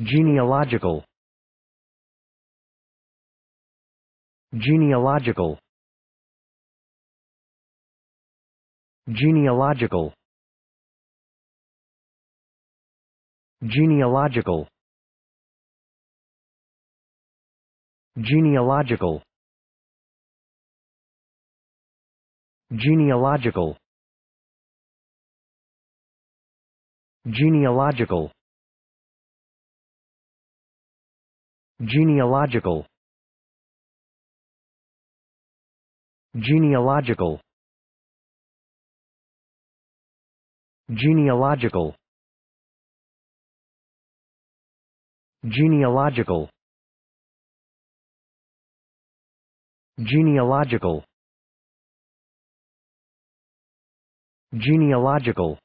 genealogical genealogical genealogical genealogical genealogical genealogical genealogical Genealogical Genealogical Genealogical Genealogical Genealogical Genealogical